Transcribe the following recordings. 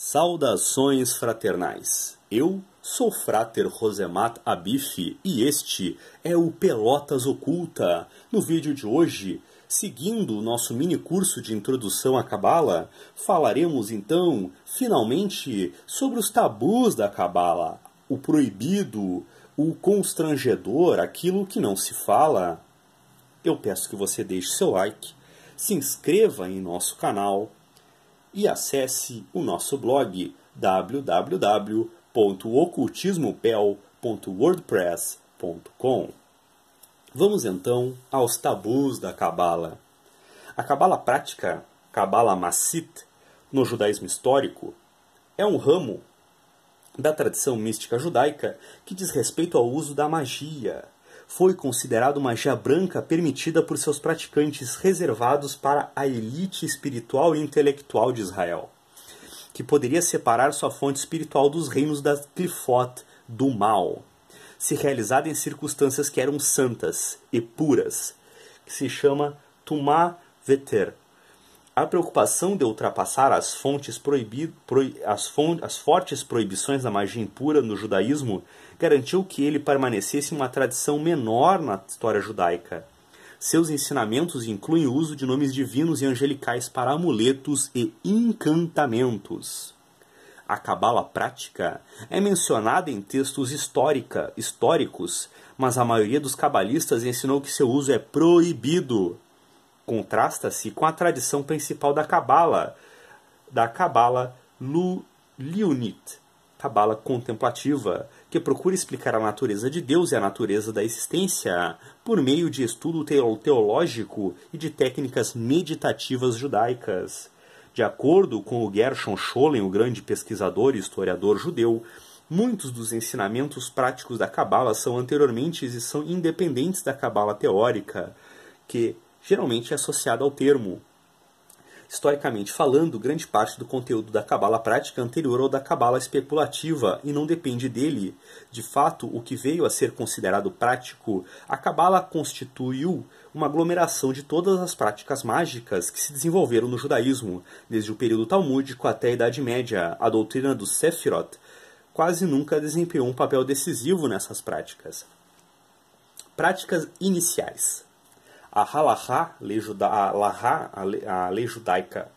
Saudações fraternais. Eu sou Frater Rosemat Abife e este é o Pelotas Oculta. No vídeo de hoje, seguindo o nosso mini curso de introdução à Cabala, falaremos então, finalmente, sobre os tabus da Cabala, o proibido, o constrangedor, aquilo que não se fala. Eu peço que você deixe seu like, se inscreva em nosso canal e acesse o nosso blog www.ocultismopel.wordpress.com. Vamos então aos tabus da Cabala. A Cabala prática, Cabala Massit, no judaísmo histórico, é um ramo da tradição mística judaica que diz respeito ao uso da magia, foi considerado magia branca permitida por seus praticantes reservados para a elite espiritual e intelectual de Israel, que poderia separar sua fonte espiritual dos reinos da Clifot do mal, se realizada em circunstâncias que eram santas e puras, que se chama Tumá Veter, a preocupação de ultrapassar as, fontes proibi, pro, as, fontes, as fortes proibições da magia impura no judaísmo garantiu que ele permanecesse uma tradição menor na história judaica. Seus ensinamentos incluem o uso de nomes divinos e angelicais para amuletos e encantamentos. A cabala prática é mencionada em textos histórica, históricos, mas a maioria dos cabalistas ensinou que seu uso é proibido Contrasta-se com a tradição principal da Cabala, da Cabala Lulionit, Cabala contemplativa, que procura explicar a natureza de Deus e a natureza da existência por meio de estudo teológico e de técnicas meditativas judaicas. De acordo com o Gershon Scholem, o grande pesquisador e historiador judeu, muitos dos ensinamentos práticos da Cabala são anteriormente e são independentes da Cabala teórica, que geralmente é associada ao termo. Historicamente falando, grande parte do conteúdo da cabala prática é anterior ao da cabala especulativa e não depende dele. De fato, o que veio a ser considerado prático, a cabala constituiu uma aglomeração de todas as práticas mágicas que se desenvolveram no judaísmo, desde o período talmúdico até a Idade Média. A doutrina do Sefirot quase nunca desempenhou um papel decisivo nessas práticas. Práticas iniciais. A halahá, lei, juda, a, lahá, a, lei, a lei judaica,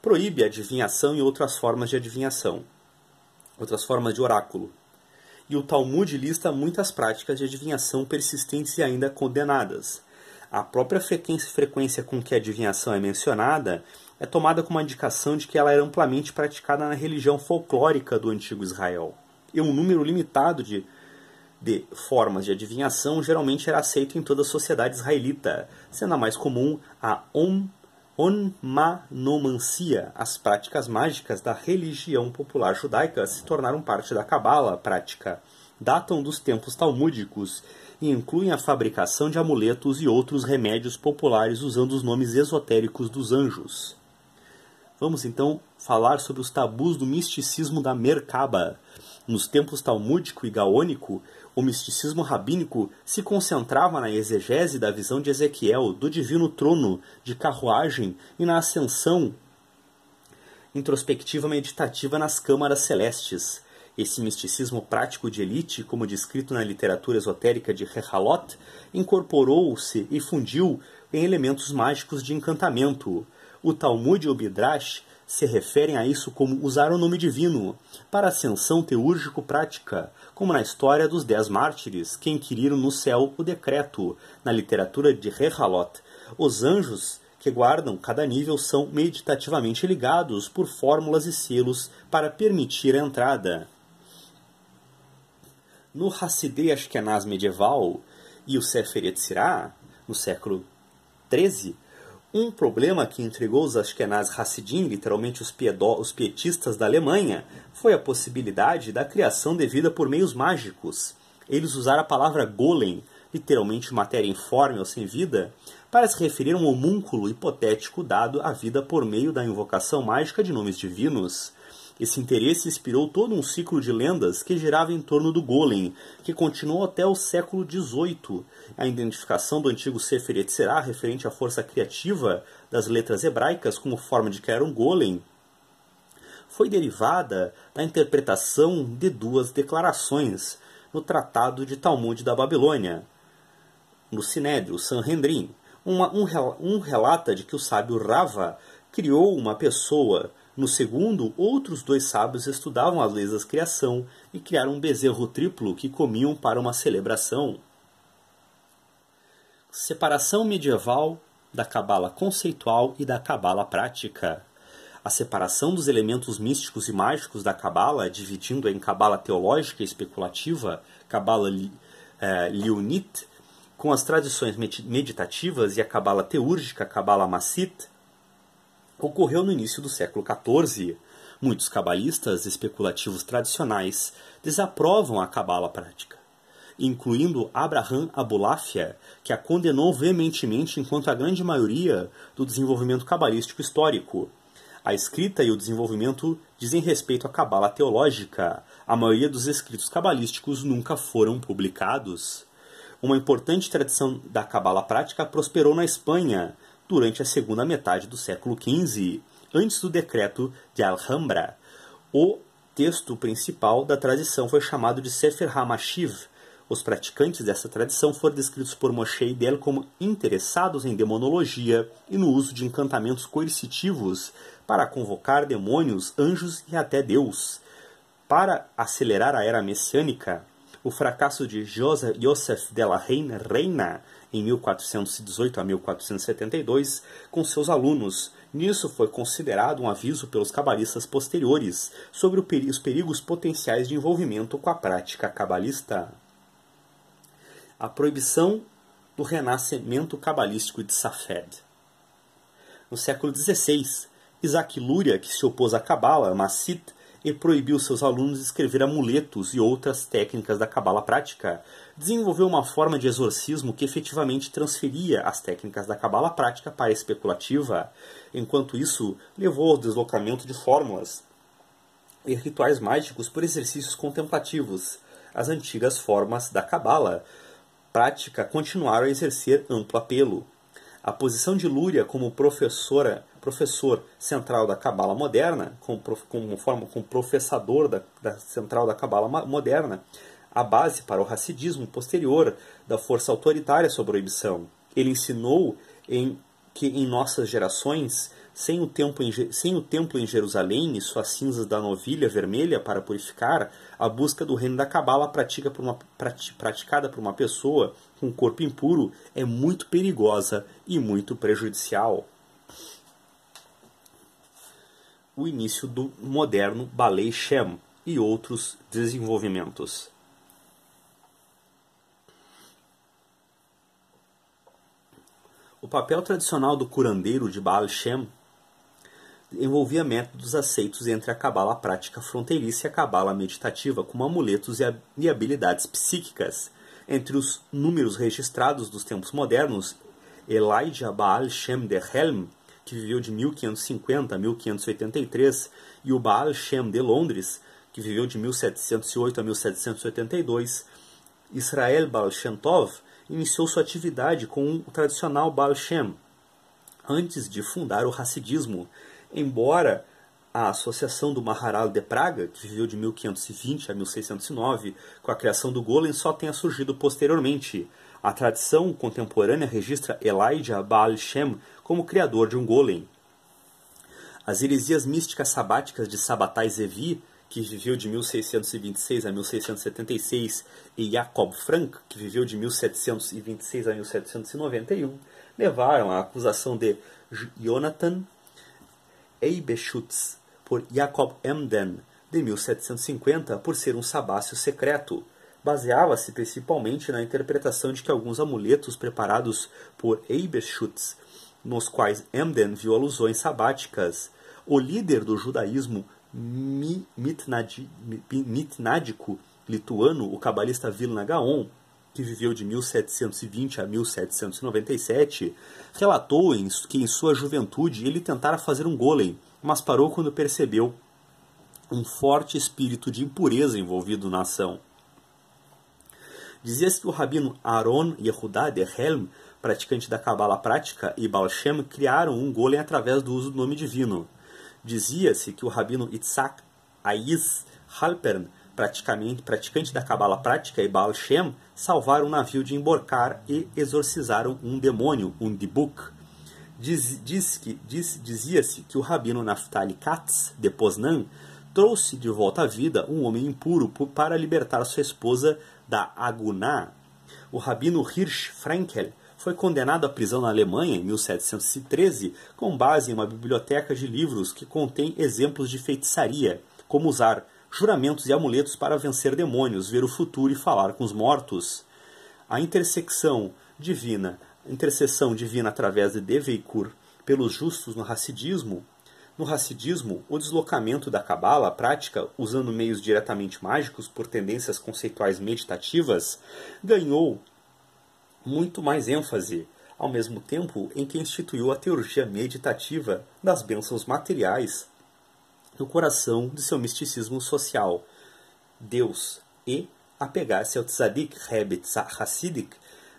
proíbe a adivinhação e outras formas de adivinhação, outras formas de oráculo. E o Talmud lista muitas práticas de adivinhação persistentes e ainda condenadas. A própria frequência com que a adivinhação é mencionada é tomada como indicação de que ela era é amplamente praticada na religião folclórica do antigo Israel. E um número limitado de de formas de adivinhação geralmente era aceito em toda a sociedade israelita, sendo a mais comum a on Onmanomancia, as práticas mágicas da religião popular judaica, se tornaram parte da cabala prática. Datam dos tempos talmúdicos e incluem a fabricação de amuletos e outros remédios populares usando os nomes esotéricos dos anjos. Vamos então falar sobre os tabus do misticismo da Merkaba. Nos tempos talmúdico e gaônico, o misticismo rabínico se concentrava na exegese da visão de Ezequiel do divino trono de carruagem e na ascensão introspectiva meditativa nas câmaras celestes. Esse misticismo prático de elite, como descrito na literatura esotérica de Rehalot, incorporou-se e fundiu em elementos mágicos de encantamento. O Talmud e o Midrash se referem a isso como usar o nome divino para ascensão teúrgico-prática, como na história dos dez mártires que inquiriram no céu o decreto, na literatura de Rehalot. Os anjos que guardam cada nível são meditativamente ligados por fórmulas e selos para permitir a entrada. No Hassidei Ashkenaz medieval e o Seferet Sirah, no século XIII, um problema que entregou os Ashkenaz Hassidim, literalmente os, piedo, os pietistas da Alemanha, foi a possibilidade da criação de vida por meios mágicos. Eles usaram a palavra golem, literalmente matéria informe ou sem vida, para se referir a um homúnculo hipotético dado à vida por meio da invocação mágica de nomes divinos. Esse interesse inspirou todo um ciclo de lendas que girava em torno do golem, que continuou até o século XVIII. A identificação do antigo Sefer Yetzirah, referente à força criativa das letras hebraicas como forma de criar um golem, foi derivada da interpretação de duas declarações no Tratado de Talmud da Babilônia, no Sinédrio Sanhedrin. Uma, um, um relata de que o sábio Rava criou uma pessoa no segundo, outros dois sábios estudavam as leis da criação e criaram um bezerro triplo que comiam para uma celebração. Separação medieval da cabala conceitual e da cabala prática. A separação dos elementos místicos e mágicos da cabala, dividindo em cabala teológica e especulativa, cabala liunit, é, com as tradições meditativas e a cabala teúrgica, cabala massit, ocorreu no início do século XIV. Muitos cabalistas especulativos tradicionais desaprovam a cabala prática, incluindo Abraham Abulafia, que a condenou veementemente enquanto a grande maioria do desenvolvimento cabalístico histórico. A escrita e o desenvolvimento dizem respeito à cabala teológica. A maioria dos escritos cabalísticos nunca foram publicados. Uma importante tradição da cabala prática prosperou na Espanha, durante a segunda metade do século XV, antes do decreto de Alhambra. O texto principal da tradição foi chamado de Sefer HaMashiv. Os praticantes dessa tradição foram descritos por Moshe e Del como interessados em demonologia e no uso de encantamentos coercitivos para convocar demônios, anjos e até Deus. Para acelerar a era messiânica, o fracasso de José Joseph de la Reina, Reina em 1418 a 1472 com seus alunos. Nisso foi considerado um aviso pelos cabalistas posteriores sobre os perigos potenciais de envolvimento com a prática cabalista. A proibição do renascimento cabalístico de Safed. No século XVI, Isaac Luria, que se opôs à Cabala, Massit, e proibiu seus alunos de escrever amuletos e outras técnicas da cabala prática. Desenvolveu uma forma de exorcismo que efetivamente transferia as técnicas da cabala prática para a especulativa, enquanto isso levou ao deslocamento de fórmulas e rituais mágicos por exercícios contemplativos. As antigas formas da cabala prática continuaram a exercer amplo apelo. A posição de Lúria como professora, professor central da Cabala moderna, como, como, forma, como professador da, da central da Cabala moderna, a base para o racidismo posterior da força autoritária sobre a proibição. Ele ensinou em que em nossas gerações sem o, templo em, sem o templo em Jerusalém e suas cinzas da novilha vermelha para purificar, a busca do reino da Cabala pratica por uma, prati, praticada por uma pessoa com corpo impuro é muito perigosa e muito prejudicial. O início do moderno Balei Shem e outros desenvolvimentos. O papel tradicional do curandeiro de Baal Shem envolvia métodos aceitos entre a cabala prática fronteiriça e a cabala meditativa, como amuletos e habilidades psíquicas. Entre os números registrados dos tempos modernos, Elijah Baal Shem de Helm, que viveu de 1550 a 1583, e o Baal Shem de Londres, que viveu de 1708 a 1782, Israel Baal Shem Tov iniciou sua atividade com o tradicional Baal Shem, antes de fundar o Hassidismo, embora a associação do Maharal de Praga, que viveu de 1520 a 1609, com a criação do golem, só tenha surgido posteriormente. A tradição contemporânea registra Elijah Baal Shem como criador de um golem. As heresias místicas sabáticas de Sabatai Zevi, que viveu de 1626 a 1676, e Jacob Frank, que viveu de 1726 a 1791, levaram à acusação de Jonathan Eibeschutz por Jacob Emden, de 1750, por ser um sabácio secreto. Baseava-se principalmente na interpretação de que alguns amuletos preparados por Eibeschutz, nos quais Emden viu alusões sabáticas, o líder do judaísmo mitnádico lituano, o cabalista Vilna Gaon, que viveu de 1720 a 1797, relatou que em sua juventude ele tentara fazer um golem, mas parou quando percebeu um forte espírito de impureza envolvido na ação. Dizia-se que o rabino Aaron Yehudah de Helm, praticante da Cabala Prática, e Baal Shem criaram um golem através do uso do nome divino. Dizia-se que o rabino Itzhak Aiz Halpern praticamente, praticante da cabala prática e Baal Shem, salvaram um navio de emborcar e exorcizaram um demônio, um dibuk. Diz, diz que, diz, Dizia-se que o rabino Naftali Katz, de Poznan, trouxe de volta à vida um homem impuro para libertar sua esposa da Aguná. O rabino Hirsch Frankel foi condenado à prisão na Alemanha em 1713 com base em uma biblioteca de livros que contém exemplos de feitiçaria, como usar juramentos e amuletos para vencer demônios, ver o futuro e falar com os mortos. A intersecção divina, intercessão divina através de Deveikur pelos justos no racidismo, no racidismo, o deslocamento da cabala prática, usando meios diretamente mágicos por tendências conceituais meditativas, ganhou muito mais ênfase, ao mesmo tempo em que instituiu a teologia meditativa das bênçãos materiais no coração de seu misticismo social, Deus, e apegar-se ao Tzadik Rebbe Hassidik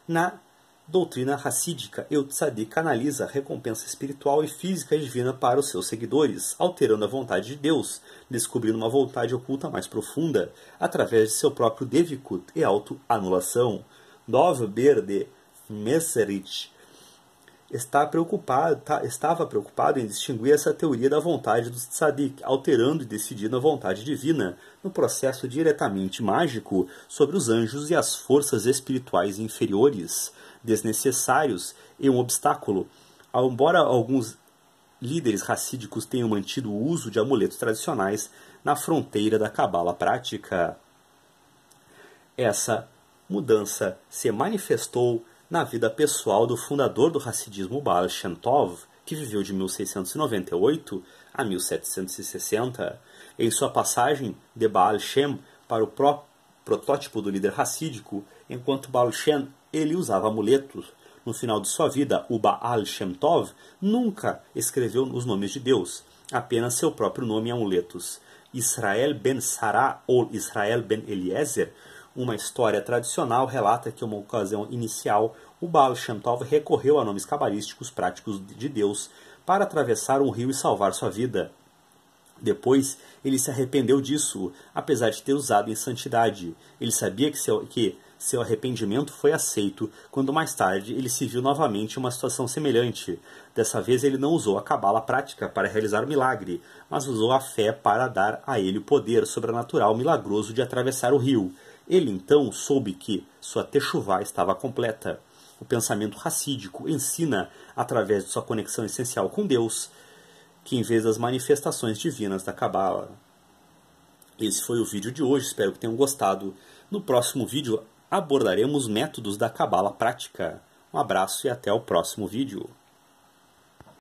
na doutrina hassídica e o tzadik analisa a recompensa espiritual e física e divina para os seus seguidores, alterando a vontade de Deus, descobrindo uma vontade oculta mais profunda, através de seu próprio devikut e auto-anulação. Nova Berde meserich está preocupado, tá, estava preocupado em distinguir essa teoria da vontade do tzadik, alterando e decidindo a vontade divina, no processo diretamente mágico, sobre os anjos e as forças espirituais inferiores, desnecessários e um obstáculo. Embora alguns líderes racídicos tenham mantido o uso de amuletos tradicionais na fronteira da cabala prática. Essa mudança se manifestou na vida pessoal do fundador do racidismo Baal Shem Tov, que viveu de 1698 a 1760. Em sua passagem de Baal Shem para o protótipo do líder racídico, enquanto Baal Shem ele usava amuletos. No final de sua vida, o Baal Shem Tov nunca escreveu os nomes de Deus, apenas seu próprio nome em amuletos. Israel ben Sarah ou Israel ben Eliezer uma história tradicional relata que, em uma ocasião inicial, o Baal Shem Tov recorreu a nomes cabalísticos práticos de Deus para atravessar um rio e salvar sua vida. Depois, ele se arrependeu disso, apesar de ter usado em santidade. Ele sabia que seu, que seu arrependimento foi aceito quando mais tarde ele se viu novamente em uma situação semelhante. Dessa vez, ele não usou a cabala prática para realizar o milagre, mas usou a fé para dar a ele o poder sobrenatural milagroso de atravessar o rio. Ele então soube que sua techuvá estava completa. O pensamento racídico ensina, através de sua conexão essencial com Deus, que em vez das manifestações divinas da Cabala. Esse foi o vídeo de hoje, espero que tenham gostado. No próximo vídeo abordaremos métodos da Cabala prática. Um abraço e até o próximo vídeo.